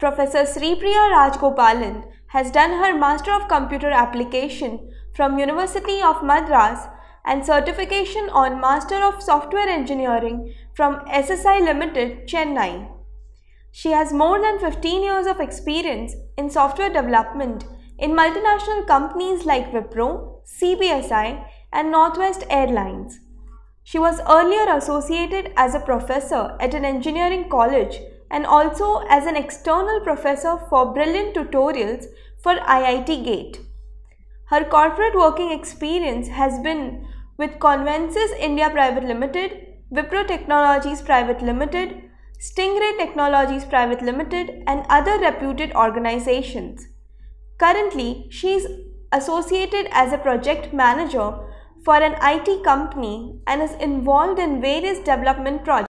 Professor Sripriya Rajgopalan has done her Master of Computer Application from University of Madras and certification on Master of Software Engineering from SSI Limited, Chennai. She has more than 15 years of experience in software development in multinational companies like Wipro, CBSI, and Northwest Airlines. She was earlier associated as a professor at an engineering college and also as an external professor for brilliant tutorials for IIT GATE. Her corporate working experience has been with Convences India Private Limited, Wipro Technologies Private Limited, Stingray Technologies Private Limited and other reputed organizations. Currently, she is associated as a project manager for an IT company and is involved in various development projects.